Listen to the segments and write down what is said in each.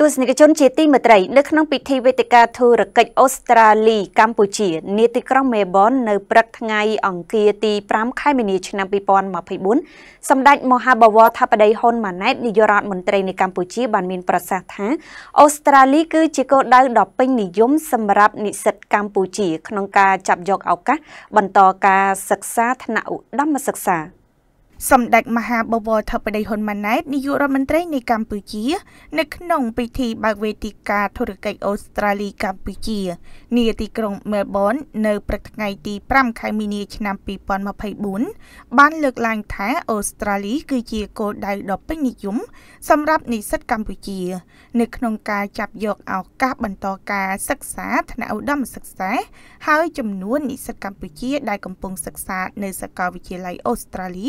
ទស្សនិកជនជាទីមេត្រី នៅក្នុងពិធីវេទិកាធុរកិច្ចអូស្ត្រាលីកម្ពុជា នាទីក្រុងមេប៊ននៅព្រឹកថ្ងៃអង្គារទី5ខែមីនាឆ្នាំ2024សម្ដេចមហាបវរធិបតីហ៊ុនម៉ាណែតនាយករដ្ឋមន្ត្រីនៃកម្ពុជាបានមានប្រសាសន៍ថាអូស្ត្រាលីគឺជាគោលដៅដ៏ពេញនិយមសម្រាប់និស្សិតកម្ពុជាក្នុងការចាប់យកឱកាសបន្តការសិក្សាថ្នាក់ឧត្តមសិក្សាសម្ដេចមហាបវរធិបតីហ៊ុនម៉ាណែតនាយករដ្ឋមន្ត្រីនៃកម្ពុជា នៅក្នុងពិធីបើកវេទិកាធុរកិច្ចអូស្ត្រាលីកម្ពុជា នាទីក្រុងមែលប៊ននៅព្រឹកថ្ងៃទី5ខែមីនា ឆ្នាំ2024បានលើកឡើងថាអូស្ត្រាលីគឺជាគោលដៅដ៏ពេញនិយមសម្រាប់និស្សិតកម្ពុជា នៅក្នុងការចាប់យកឱកាសបន្តការសិក្សាថ្នាក់ឧត្តមសិក្សាហើយចំនួននិស្សិតកម្ពុជាដែលកំពុងសិក្សានៅសាកលវិទ្យាល័យអូស្ត្រាលី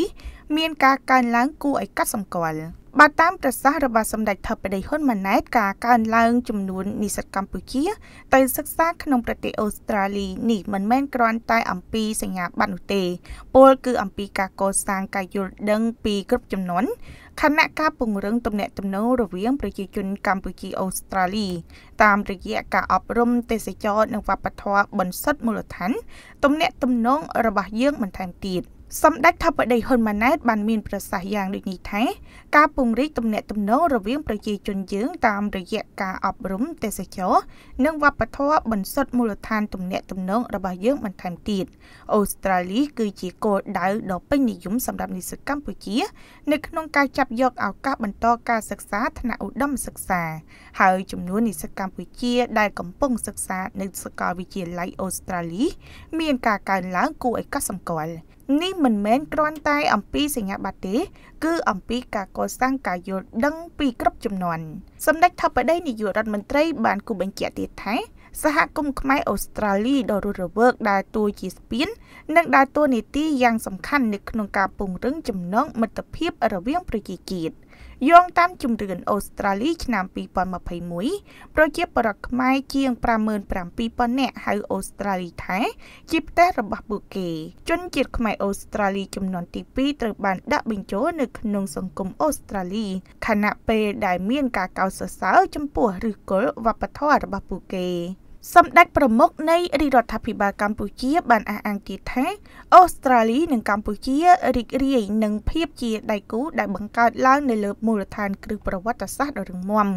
មានការកើនឡើង គួរឲ្យកត់សម្គាល់បើតាមប្រសាសន៍របស់សម្ដេចថបដីហ៊ុនម៉ាណែតការកើនឡើងចំនួននិស្សិតកម្ពុជាទៅសិក្សាក្នុងប្រទេសអូស្ត្រាលីនេះមិនមែនគ្រាន់តែ អំពីសញ្ញាបត្រនោះទេ ពល គឺអំពីការកសាងការយល់ដឹងពីគ្រប់ចំនួនខណៈការពង្រឹងទំនាក់ទំនងរវាងប្រជាជនកម្ពុជាអូស្ត្រាលី តាមរយៈការអប់រំទេសចរនិងវប្បធម៌បន្សុទ្ធមូលដ្ឋានទំនាក់ទំនងរបស់យើងបន្ថែមទៀត។សម្ដេចថាបតីហ៊ុនម៉ាណែតបានមានប្រសាសន៍យ៉ាងដូចនេះថាការពង្រីកទំនាក់ទំនងរវាងប្រជាជនយើងតាមរយៈការអប់រំទេសចរនិងវប្បធម៌បន្សុទ្ធមូលដ្ឋាន ទំនាក់ទំនងរបស់យើងបន្ថែមទៀតអូស្ត្រាលីគឺជាគោលដៅដ៏ពេញនិយមសម្រាប់និស្សិតកម្ពុជានៅក្នុងការចាប់យកឱកាសបន្តការសិក្សាថ្នាក់ឧត្តមសិក្សាហើយចំនួននិស្សិតកម្ពុជា ដែលកំពុងសិក្សានៅសាកលវិទ្យាល័យអូស្ត្រាលីមានការកើនឡើងគួរឲ្យកត់សម្គាល់នេះមិនមែនគ្រាន់តែ អំពីសញ្ញាបត្រទេ គឺអំពីការកសាងការយល់ដឹងពីគ្រប់ចំនួនសម្ដេចថបដីនាយករដ្ឋមន្ត្រី បានគូបញ្ជាក់ទៀតថាសហគមន៍ខ្មែរអូស្ត្រាលីដ៏រស់រវើកដែលតួជាស្ពាននិងដែលតួនាទីយ៉ាងសំខាន់នៅក្នុងការពង្រឹងចំណងមិត្តភាពរវាងប្រជាជាតិ។យោងតាមជំរឿនអូស្ត្រាលីឆ្នាំ2021ប្រជាពលរដ្ឋខ្មែរជាង57,000នាក់ហៅអូស្ត្រាលីថាជាផ្ទះរបស់ពួកគេ ជនជាតិខ្មែរអូស្ត្រាលីចំនួនទី2ត្រូវបានដាក់បញ្ចូលនៅក្នុងសង្គមអូស្ត្រាលីខណៈពេលដែលមានការកោតសរសើរចំពោះឫសគល់វប្បធម៌របស់ពួកគេសម្ដេចប្រមុខនៃរាជរដ្ឋាភិបាលកម្ពុជា បានអះអាងទៀតថាអូស្ត្រាលី និងកម្ពុជារីករាយនឹងភាពជាដៃគូដែលបង្កើតឡើងនៅលើមូលដ្ឋានគ្រឹះប្រវត្តិសាស្ត្រដ៏រឹងមាំ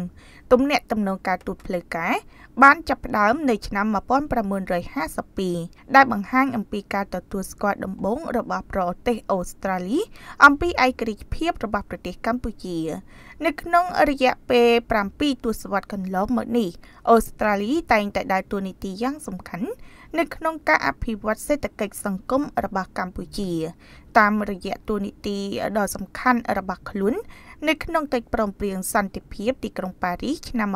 ទំនាក់ទំនងការទូតផ្លូវការបានចាប់ផ្ដើមនៅឆ្នាំ1952ដែលបង្ហាញអំពីការទទួលស្គាល់ដំបូងរបស់ប្រទេសអូស្ត្រាលី អំពីឯករាជ្យភាពរបស់ប្រទេសកម្ពុជា នៅក្នុងរយៈពេល7ទសវត្សរ៍កន្លងមកនេះអូស្ត្រាលីតែងតែដើរតួនាទីយ៉ាងសំខាន់នៅក្នុងការអភិវឌ្ឍសេដ្ឋកិច្ចសង្គមរបស់កម្ពុជាតាមរយៈតួនាទីដ៏សំខាន់របស់ខ្លួននៅក្នុងកិច្ចព្រមព្រៀងសន្តិភាពទីក្រុងប៉ារីសឆ្នាំ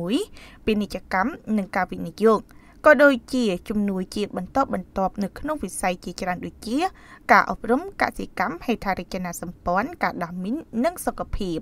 1991ពាណិជ្ជកម្មនិងការវិនិយោគក៏ដូចជាជំនួយជាបន្តបន្ទាប់នៅក្នុងវិស័យជាច្រើនដូចជាការអប់រំកសិកម្មហេដ្ឋារចនាសម្ព័ន្ធការដោះមីននិងសុខភាព